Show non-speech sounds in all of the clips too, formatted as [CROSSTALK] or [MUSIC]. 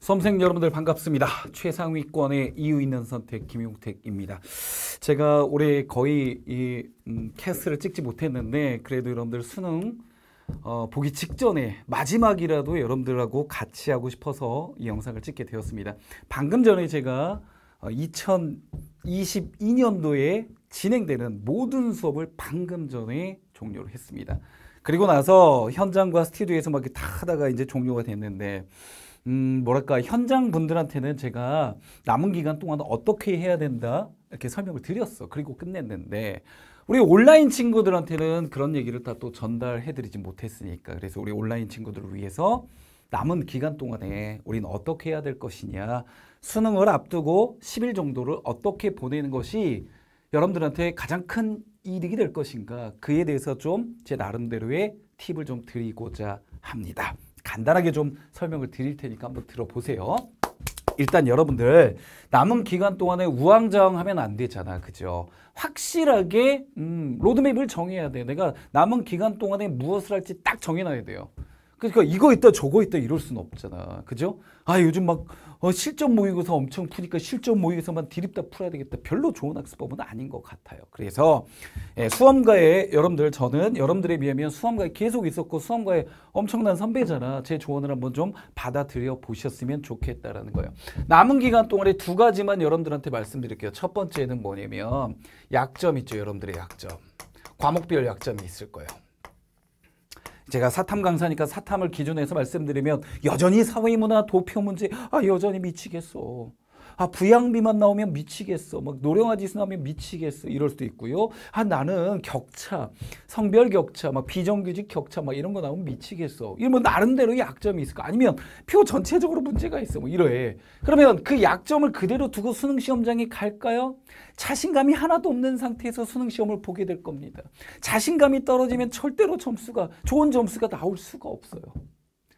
섬생 여러분들 반갑습니다. 최상위권의 이유 있는 선택 김용택입니다. 제가 올해 거의 이 음, 캐스를 찍지 못했는데 그래도 여러분들 수능 어, 보기 직전에 마지막이라도 여러분들하고 같이 하고 싶어서 이 영상을 찍게 되었습니다. 방금 전에 제가 2022년도에 어, 진행되는 모든 수업을 방금 전에 종료를 했습니다. 그리고 나서 현장과 스튜디오에서 막 이렇게 다 하다가 이제 종료가 됐는데 음, 뭐랄까 현장 분들한테는 제가 남은 기간 동안 어떻게 해야 된다 이렇게 설명을 드렸어. 그리고 끝냈는데 우리 온라인 친구들한테는 그런 얘기를 다 또 전달해드리지 못했으니까 그래서 우리 온라인 친구들을 위해서 남은 기간 동안에 우리는 어떻게 해야 될 것이냐 수능을 앞두고 10일 정도를 어떻게 보내는 것이 여러분들한테 가장 큰 이득이 될 것인가 그에 대해서 좀 제 나름대로의 팁을 좀 드리고자 합니다. 간단하게 좀 설명을 드릴 테니까 한번 들어보세요. 일단 여러분들 남은 기간 동안에 우왕좌왕하면 안 되잖아 그죠 확실하게 음, 로드맵을 정해야 돼 내가 남은 기간 동안에 무엇을 할지 딱 정해놔야 돼요 그러니까 이거 있다 저거 있다 이럴 수는 없잖아. 그죠? 아 요즘 막 어, 실전 모의고사 엄청 푸니까 실전 모의고사만 디립다 풀어야 되겠다. 별로 좋은 학습법은 아닌 것 같아요. 그래서 예, 수험가에 여러분들 저는 여러분들에 비하면 수험가에 계속 있었고 수험가에 엄청난 선배잖아. 제 조언을 한번 좀 받아들여 보셨으면 좋겠다라는 거예요. 남은 기간 동안에 두 가지만 여러분들한테 말씀드릴게요. 첫 번째는 뭐냐면 약점 있죠. 여러분들의 약점. 과목별 약점이 있을 거예요. 제가 사탐 강사니까 사탐을 기준해서 말씀드리면 여전히 사회문화 도표 문제 아 여전히 미치겠어. 아 부양비만 나오면 미치겠어. 막 뭐 노령아지수 나오면 미치겠어. 이럴 수도 있고요. 아 나는 격차, 성별 격차, 막 비정규직 격차 막 이런 거 나오면 미치겠어. 이런 뭐 나름대로 약점이 있을 까 아니면 표 전체적으로 문제가 있어. 뭐 이러해. 그러면 그 약점을 그대로 두고 수능 시험장에 갈까요? 자신감이 하나도 없는 상태에서 수능 시험을 보게 될 겁니다. 자신감이 떨어지면 절대로 점수가 좋은 점수가 나올 수가 없어요.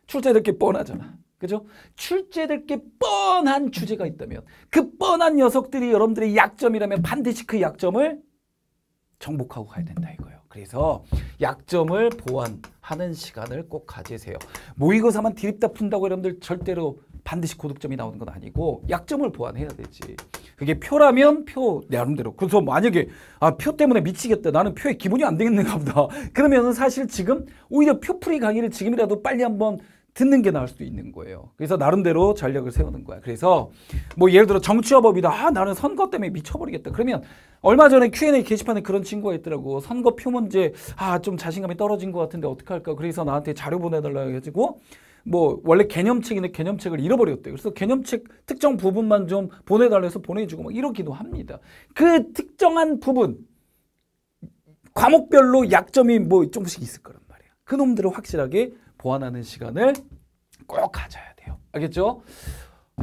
출제 이렇게 뻔하잖아. 그죠? 출제될 게 뻔한 주제가 있다면 그 뻔한 녀석들이 여러분들의 약점이라면 반드시 그 약점을 정복하고 가야 된다 이거예요. 그래서 약점을 보완하는 시간을 꼭 가지세요. 모의고사만 디립다 푼다고 여러분들 절대로 반드시 고득점이 나오는 건 아니고 약점을 보완해야 되지. 그게 표라면 표 나름대로. 그래서 만약에 아표 때문에 미치겠다. 나는 표에 기분이 안 되겠는가 보다. [LAUGHS] 그러면 사실 지금 오히려 표풀이 강의를 지금이라도 빨리 한번 듣는 게 나을 수도 있는 거예요. 그래서 나름대로 전략을 세우는 거야. 그래서 뭐 예를 들어 정치화법이다. 아, 나는 선거 때문에 미쳐버리겠다. 그러면 얼마 전에 Q&A 게시판에 그런 친구가 있더라고. 선거 표 문제, 아, 좀 자신감이 떨어진 것 같은데 어떡할까. 그래서 나한테 자료 보내달라 해가지고 뭐 원래 개념책인데 개념책을 잃어버렸대. 그래서 개념책 특정 부분만 좀 보내달라 해서 보내주고 막 이러기도 합니다. 그 특정한 부분, 과목별로 약점이 뭐 조금씩 있을 거란 말이야. 그 놈들을 확실하게 보완하는 시간을 꼭 가져야 돼요. 알겠죠?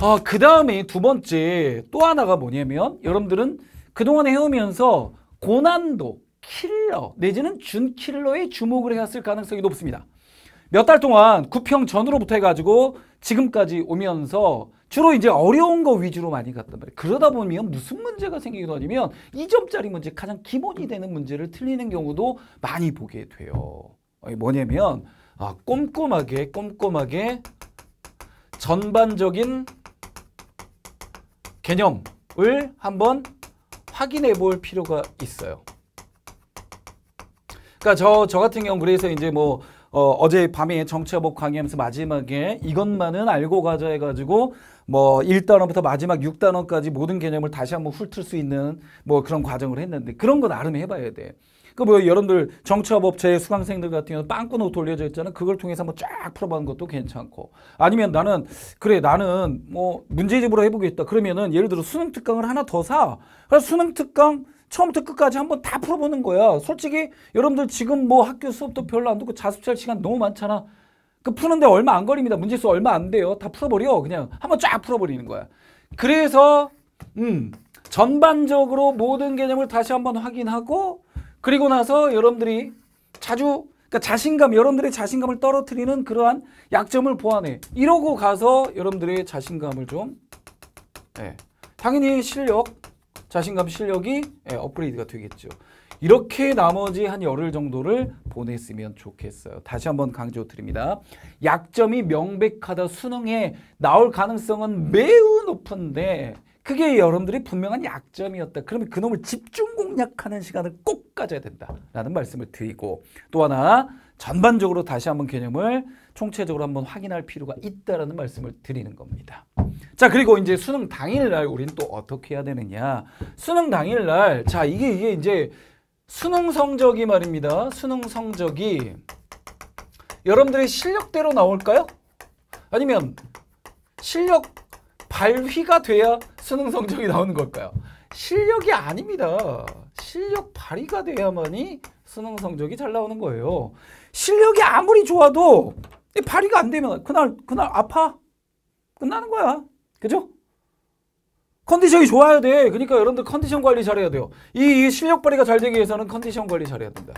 아, 그 다음에 두 번째 또 하나가 뭐냐면 여러분들은 그동안 에 해오면서 고난도, 킬러, 내지는 준킬러에 주목을 해왔을 가능성이 높습니다. 몇 달 동안 구평 전으로부터 해가지고 지금까지 오면서 주로 이제 어려운 거 위주로 많이 갔단 말이에요. 그러다 보면 무슨 문제가 생기기도 하냐면 이점짜리 문제, 가장 기본이 되는 문제를 틀리는 경우도 많이 보게 돼요. 어, 뭐냐면 아, 꼼꼼하게 꼼꼼하게 전반적인 개념을 한번 확인해 볼 필요가 있어요. 그러니까 저, 저 같은 경우 그래서 이제 뭐 어, 제 밤에 정치화법 강의하면서 마지막에 이것만은 알고 가자 해가지고 뭐 1단원부터 마지막 6단원까지 모든 개념을 다시 한번 훑을 수 있는 뭐 그런 과정을 했는데 그런 건 나름 해봐야 돼. 그뭐 여러분들 정치업업체 수강생들 같은 경우는 빵꾸노 돌려져 있잖아. 그걸 통해서 한번 쫙 풀어보는 것도 괜찮고. 아니면 나는 그래 나는 뭐 문제집으로 해보겠다. 그러면은 예를 들어 수능 특강을 하나 더 사. 그래서 수능 특강 처음부터 끝까지 한번 다 풀어보는 거야. 솔직히 여러분들 지금 뭐 학교 수업도 별로 안 듣고 자습할 시간 너무 많잖아. 그 푸는데 얼마 안 걸립니다. 문제수 얼마 안 돼요. 다 풀어버려. 그냥 한번 쫙 풀어버리는 거야. 그래서 음 전반적으로 모든 개념을 다시 한번 확인하고 그리고 나서 여러분들이 자주 그러니까 자신감, 여러분들의 자신감을 떨어뜨리는 그러한 약점을 보완해. 이러고 가서 여러분들의 자신감을 좀 예, 당연히 실력, 자신감 실력이 예, 업그레이드가 되겠죠. 이렇게 나머지 한 열흘 정도를 보냈으면 좋겠어요. 다시 한번 강조드립니다. 약점이 명백하다, 수능에 나올 가능성은 매우 높은데 그게 여러분들이 분명한 약점이었다. 그러면 그놈을 집중 공략하는 시간을 꼭 가져야 된다라는 말씀을 드리고 또 하나 전반적으로 다시 한번 개념을 총체적으로 한번 확인할 필요가 있다라는 말씀을 드리는 겁니다. 자 그리고 이제 수능 당일날 우리는 또 어떻게 해야 되느냐 수능 당일날 자 이게 이게 이제 수능 성적이 말입니다. 수능 성적이 여러분들의 실력대로 나올까요? 아니면 실력 발휘가 돼야 수능 성적이 나오는 걸까요? 실력이 아닙니다. 실력 발휘가 돼야만이 수능 성적이 잘 나오는 거예요. 실력이 아무리 좋아도 발휘가 안 되면 그날 그날 아파 끝나는 거야. 그죠? 컨디션이 좋아야 돼. 그러니까 여러분들 컨디션 관리 잘해야 돼요. 이, 이 실력 발휘가 잘 되기 위해서는 컨디션 관리 잘해야 된다.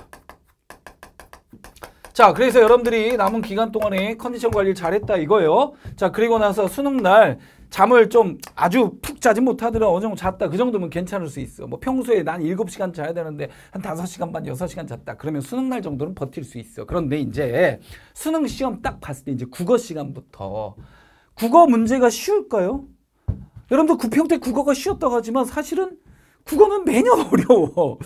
자, 그래서 여러분들이 남은 기간 동안에 컨디션 관리를 잘했다 이거예요. 자, 그리고 나서 수능 날 잠을 좀 아주 푹 자지 못하더라 어느 정도 잤다. 그 정도면 괜찮을 수 있어. 뭐 평소에 난 7시간 자야 되는데 한 5시간 반, 6시간 잤다. 그러면 수능 날 정도는 버틸 수 있어. 그런데 이제 수능 시험 딱 봤을 때 이제 국어 시간부터 국어 문제가 쉬울까요? 여러분들 9평 때 국어가 쉬웠다고 하지만 사실은 국어는 매년 [LAUGHS] 어려워.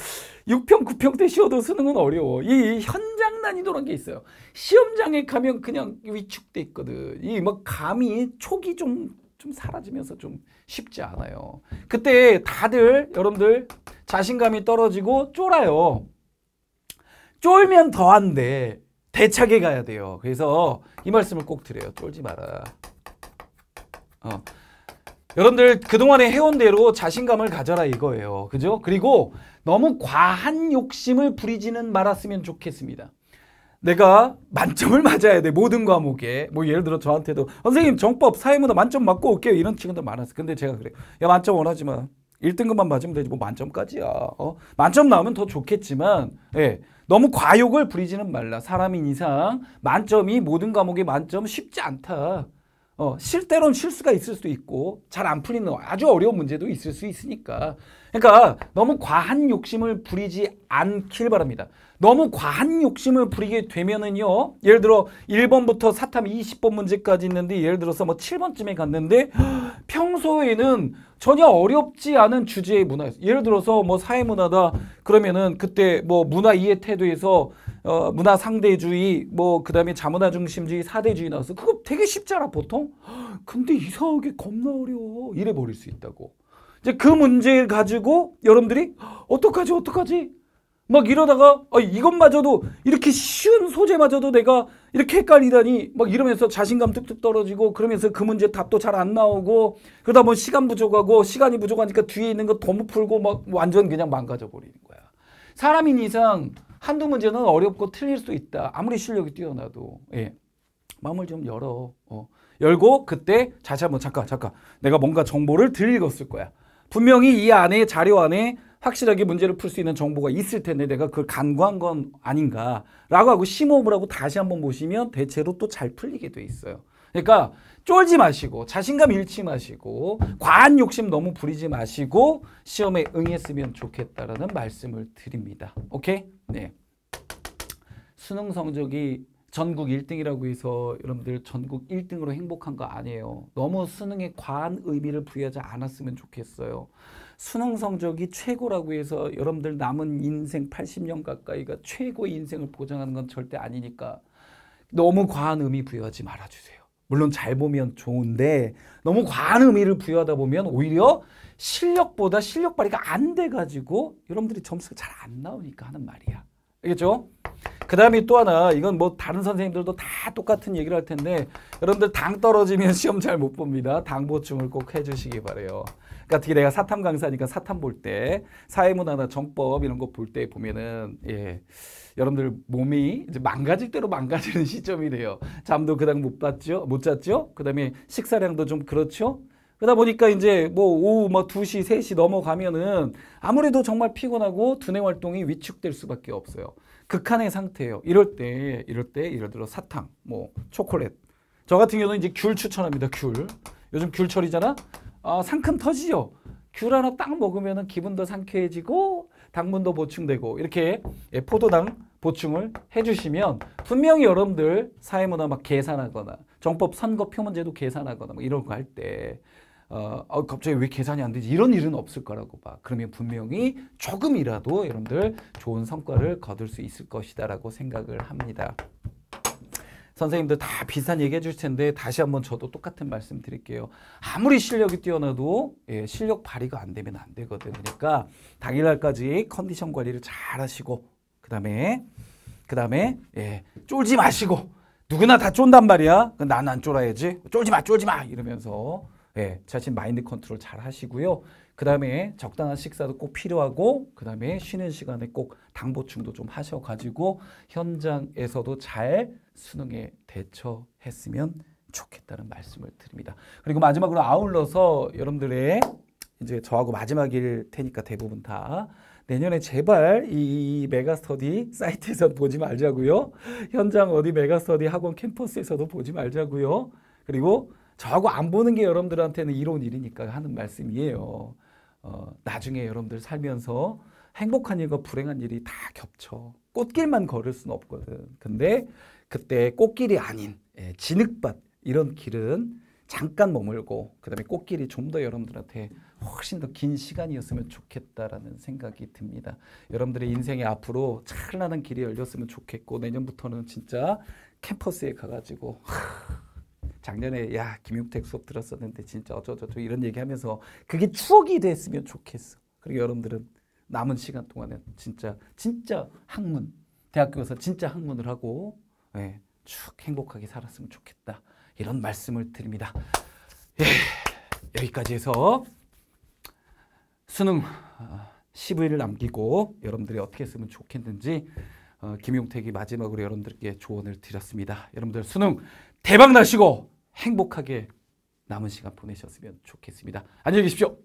6평, 9평 때 쉬어도 수능은 어려워. 이 현장 난이도란 게 있어요. 시험장에 가면 그냥 위축돼 있거든. 이막 뭐 감이 촉이 좀좀 사라지면서 좀 쉽지 않아요. 그때 다들 여러분들 자신감이 떨어지고 쫄아요. 쫄면 더안 돼. 대차게 가야 돼요. 그래서 이 말씀을 꼭 드려요. 쫄지 마라. 어. 여러분들 그동안에 해온 대로 자신감을 가져라 이거예요. 그죠? 그리고 너무 과한 욕심을 부리지는 말았으면 좋겠습니다. 내가 만점을 맞아야 돼 모든 과목에 뭐 예를 들어 저한테도 선생님 정법 사회문화 만점 맞고 올게요 이런 친구들 많았어 근데 제가 그래 야 만점 원하지 만 1등급만 맞으면 되지 뭐 만점까지야 어? 만점 나오면 더 좋겠지만 예 너무 과욕을 부리지는 말라 사람인 이상 만점이 모든 과목의 만점 쉽지 않다 어 실제로는 실수가 있을 수도 있고 잘 안 풀리는 아주 어려운 문제도 있을 수 있으니까 그러니까 너무 과한 욕심을 부리지 않길 바랍니다. 너무 과한 욕심을 부리게 되면은요. 예를 들어 1번부터 사탐 20번 문제까지 있는데 예를 들어서 뭐 7번쯤에 갔는데 [GASPS] 평소에는 전혀 어렵지 않은 주제의 문화였어요. 예를 들어서 뭐 사회문화다 그러면은 그때 뭐 문화 이해 태도에서 어, 문화 상대주의 뭐 그다음에 자문화 중심주의 사대주의 나왔어. 그거 되게 쉽잖아 보통. [GASPS] 근데 이상하게 겁나 어려워. 이래 버릴 수 있다고. 이제 그 문제 를 가지고 여러분들이 어떡하지 어떡하지 막 이러다가 아, 이것마저도 이렇게 쉬운 소재마저도 내가 이렇게 헷갈리다니 막 이러면서 자신감 뚝뚝 떨어지고 그러면서 그 문제 답도 잘 안 나오고 그러다 보면 시간 부족하고 시간이 부족하니까 뒤에 있는 거 도무 풀고 막 완전 그냥 망가져 버리는 거야. 사람인 이상 한두 문제는 어렵고 틀릴 수 있다. 아무리 실력이 뛰어나도. 예. 마음을 좀 열어. 어. 열고 그때 자세 한번 잠깐 잠깐 내가 뭔가 정보를 들 읽었을 거야. 분명히 이 안에 자료 안에 확실하게 문제를 풀 수 있는 정보가 있을 텐데 내가 그걸 간과한 건 아닌가라고 하고 심호흡을 하고 다시 한번 보시면 대체로 또 잘 풀리게 돼 있어요. 그러니까 쫄지 마시고 자신감 잃지 마시고 과한 욕심 너무 부리지 마시고 시험에 응했으면 좋겠다라는 말씀을 드립니다. 오케이? 네. 수능 성적이 전국 1등이라고 해서 여러분들 전국 1등으로 행복한 거 아니에요. 너무 수능에 과한 의미를 부여하지 않았으면 좋겠어요. 수능 성적이 최고라고 해서 여러분들 남은 인생 80년 가까이가 최고의 인생을 보장하는 건 절대 아니니까 너무 과한 의미 부여하지 말아주세요. 물론 잘 보면 좋은데 너무 과한 의미를 부여하다 보면 오히려 실력보다 실력 발휘가 안 돼가지고 여러분들이 점수가 잘 안 나오니까 하는 말이야. 알겠죠? 그 다음에 또 하나 이건 뭐 다른 선생님들도 다 똑같은 얘기를 할 텐데 여러분들 당 떨어지면 [LAUGHS] 시험 잘 못 봅니다. 당 보충을 꼭 해주시기 바래요. 그러니까 특히 내가 사탐 강사니까 사탐 볼 때 사회문화나 정법 이런 거 볼 때 보면은 예 여러분들 몸이 이제 망가질 대로 망가지는 [LAUGHS] 시점이 돼요. 잠도 그닥 못 봤죠, 못 잤죠. 그다음에 식사량도 좀 그렇죠. 그러다 보니까 이제 뭐 오후 뭐 2시, 3시 넘어가면은 아무래도 정말 피곤하고 두뇌 활동이 위축될 수밖에 없어요. 극한의 상태예요. 이럴 때, 이럴 때 예를 들어 사탕, 뭐 초콜릿. 저 같은 경우는 이제 귤 추천합니다. 귤. 요즘 귤철이잖아. 아, 상큼 터지죠. 귤 하나 딱 먹으면 기분도 상쾌해지고 당분도 보충되고 이렇게 예, 포도당 보충을 해주시면 분명히 여러분들 사회문화 막 계산하거나 정법 선거 표문제도 계산하거나 뭐 이런 거할때 어, 어, 갑자기 왜 계산이 안 되지? 이런 일은 없을 거라고 봐. 그러면 분명히 조금이라도 여러분들 좋은 성과를 거둘 수 있을 것이다라고 생각을 합니다. 선생님들 다 비슷한 얘기 해줄 텐데 다시 한번 저도 똑같은 말씀 드릴게요. 아무리 실력이 뛰어나도 예, 실력 발휘가 안 되면 안 되거든. 그러니까 당일날까지 컨디션 관리를 잘 하시고 그 다음에 그 다음에 예, 쫄지 마시고 누구나 다 쫀단 말이야. 난 안 쫄아야지. 쫄지 마 쫄지 마 이러면서 예, 자신 마인드 컨트롤 잘 하시고요. 그 다음에 적당한 식사도 꼭 필요하고 그 다음에 쉬는 시간에 꼭 당 보충도 좀 하셔가지고 현장에서도 잘 수능에 대처했으면 좋겠다는 말씀을 드립니다. 그리고 마지막으로 아울러서 여러분들의 이제 저하고 마지막일 테니까 대부분 다 내년에 제발 이 메가스터디 사이트에서 보지 말자고요. 현장 어디 메가스터디 학원 캠퍼스에서도 보지 말자고요. 그리고 저하고 안 보는 게 여러분들한테는 이로운 일이니까 하는 말씀이에요. 어, 나중에 여러분들 살면서 행복한 일과 불행한 일이 다 겹쳐. 꽃길만 걸을 수는 없거든. 근데 그때 꽃길이 아닌 예, 진흙밭 이런 길은 잠깐 머물고 그다음에 꽃길이 좀 더 여러분들한테 훨씬 더 긴 시간이었으면 좋겠다라는 생각이 듭니다. 여러분들의 인생의 앞으로 찬란한 길이 열렸으면 좋겠고 내년부터는 진짜 캠퍼스에 가가지고 하, 작년에 야 김용택 수업 들었었는데 진짜 어쩌저쩌 이런 얘기하면서 그게 추억이 됐으면 좋겠어. 그리고 여러분들은 남은 시간 동안에 진짜 진짜 학문 대학교에서 진짜 학문을 하고 예, 쭉 행복하게 살았으면 좋겠다. 이런 말씀을 드립니다. 예, 여기까지 해서 수능 1 아, 5일을 남기고 여러분들이 어떻게 했으면 좋겠는지 어, 김용택이 마지막으로 여러분들께 조언을 드렸습니다. 여러분들 수능 대박 나시고 행복하게 남은 시간 보내셨으면 좋겠습니다. 안녕히 계십시오.